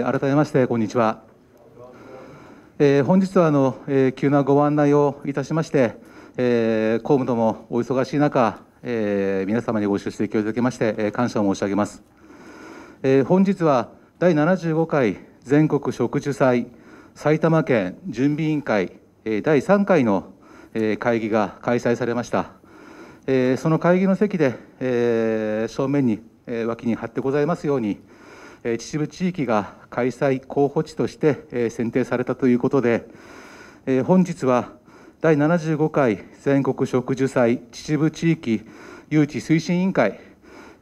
改めましてこんにちは、えー、本日はあの、えー、急なご案内をいたしまして、えー、公務ともお忙しい中、えー、皆様にご出席をいただきまして、えー、感謝を申し上げます、えー、本日は第75回全国植樹祭埼玉県準備委員会、えー、第3回の、えー、会議が開催されました、えー、その会議の席で、えー、正面に、えー、脇に貼ってございますようにえ秩父地域が開催候補地として、え選定されたということで、え本日は第75回全国植樹祭秩父地域誘致推進委員会、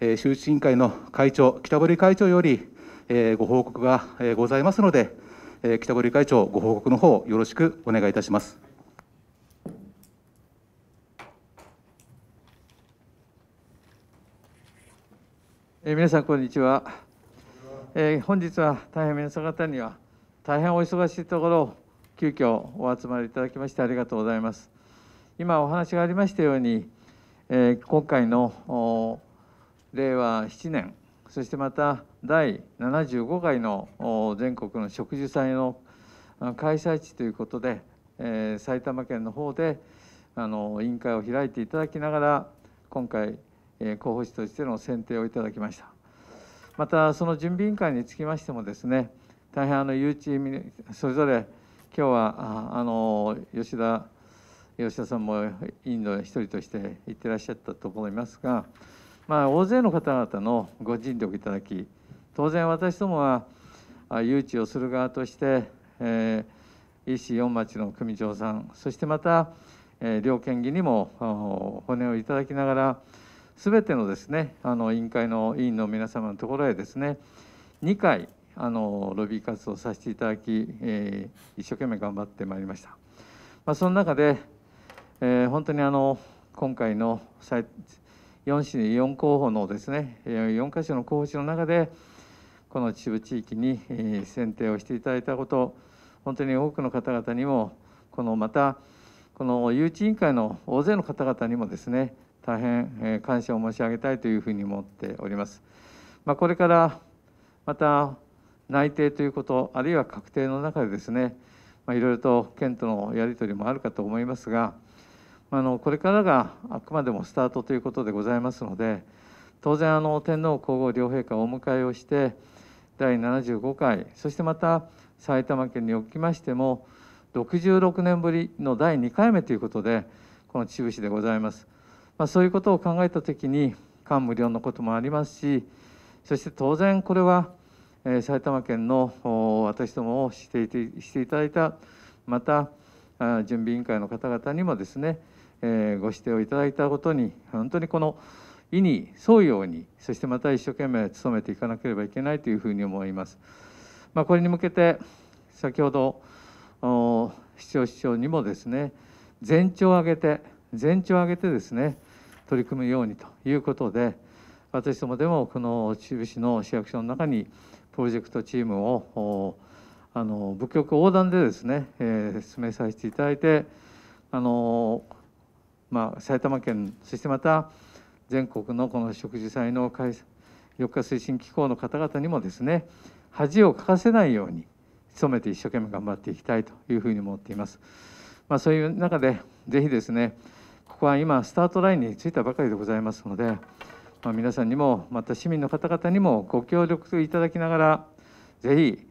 え周知委員会の会長北堀会長より、えご報告が、えございますので、え北堀会長ご報告の方よろしくお願いいたします。え皆さんこんにちはえー、本日は大変皆様方には大変お忙しいところ急遽お集まりいただきましてありがとうございます今お話がありましたように、えー、今回の令和7年そしてまた第75回の全国の植樹祭の開催地ということで、えー、埼玉県の方であの委員会を開いていただきながら今回、えー、候補地としての選定をいただきました。またその準備委員会につきましてもですね大変あの誘致それぞれ今日はあの吉田吉田さんも委員の一人として行ってらっしゃったと思いますが、まあ、大勢の方々のご尽力いただき当然私どもは誘致をする側として、えー、e 4町の組長さんそしてまた、え両県議にも骨をいただきながら全てのですねあの委員会の委員の皆様のところへですね2回あのロビー活動させていただき、えー、一生懸命頑張ってまいりました、まあ、その中で、えー、本当にあの今回の4市4候補のですね4か所の候補地の中でこの秩父地域に、えー、選定をしていただいたこと本当に多くの方々にもこのまたこの誘致委員会の大勢の方々にもですね大変感謝を申し上げたいというふうに思っております。まあ、これからまた内定ということあるいは確定の中でですね、まあ、いろいろと県とのやり取りもあるかと思いますが、あ、のこれからがあくまでもスタートということでございますので当然あの天皇皇后両陛下をお迎えをして第75回そしてまた埼玉県におきましても66年ぶりの第2回目ということでこの秩父市でございます。まあ、そういうことを考えた時に感無量のこともありますしそして当然これは、え埼玉県の私どもをしていしていただいたまた準備委員会の方々にもですね、えご指定をいただいたことに本当にこの意に沿うようにそしてまた一生懸命努めていかなければいけないというふうに思います。まあ、これに向けて先ほど市長市長にもですね全長を挙げて全長を挙げてですね取り組むようにということで私どもでもこの秩父市の市役所の中にプロジェクトチームをあの部局横断でですね、えー、進めさせていただいてあの、まあ、埼玉県そしてまた全国のこの植樹祭の開緑化推進機構の方々にもですね恥をかかせないように努めて一生懸命頑張っていきたいというふうに思っています。まあ、そういう中でぜひですねこは今スタートラインについたばかりでございますので、まあ、皆さんにもまた市民の方々にもご協力いただきながらぜひ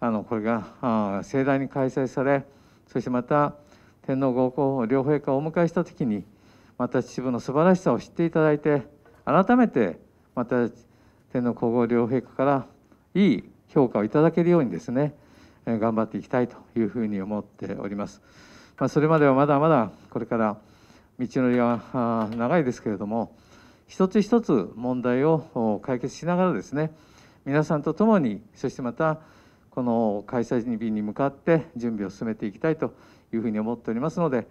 あのこれが盛大に開催されそしてまた天皇皇后両陛下をお迎えした時にまた秩父の素晴らしさを知っていただいて改めてまた天皇皇后両陛下からいい評価をいただけるようにですね頑張っていきたいというふうに思っております。まあ、それまではまだまだこれから道のりは長いですけれども一つ一つ問題を解決しながらですね皆さんと共にそしてまたこの開催日に向かって準備を進めていきたいというふうに思っておりますので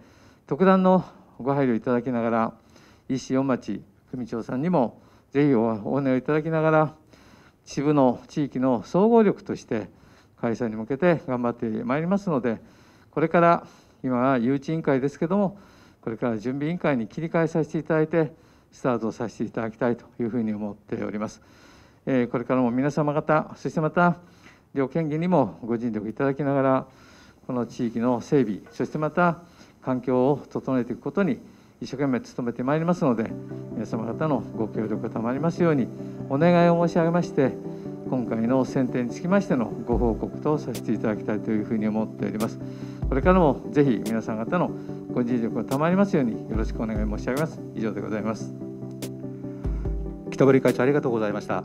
特段のご配慮いただきながら石四町組長さんにもぜひお願いいただきながら支部の地域の総合力として開催に向けて頑張ってまいりますのでこれから今は誘致委員会ですけどもこれから準備委員会に切り替えさせていただいてスタートさせていただきたいというふうに思っております。えこれからも皆様方そしてまた両県議にもご尽力いただきながらこの地域の整備そしてまた環境を整えていくことに一生懸命努めてまいりますので皆様方のご協力が賜りますようにお願いを申し上げまして今回の選定につきましてのご報告とさせていただきたいというふうに思っております。これからもぜひ皆さん方のご自力を賜りますようによろしくお願い申し上げます以上でございます北堀会長ありがとうございました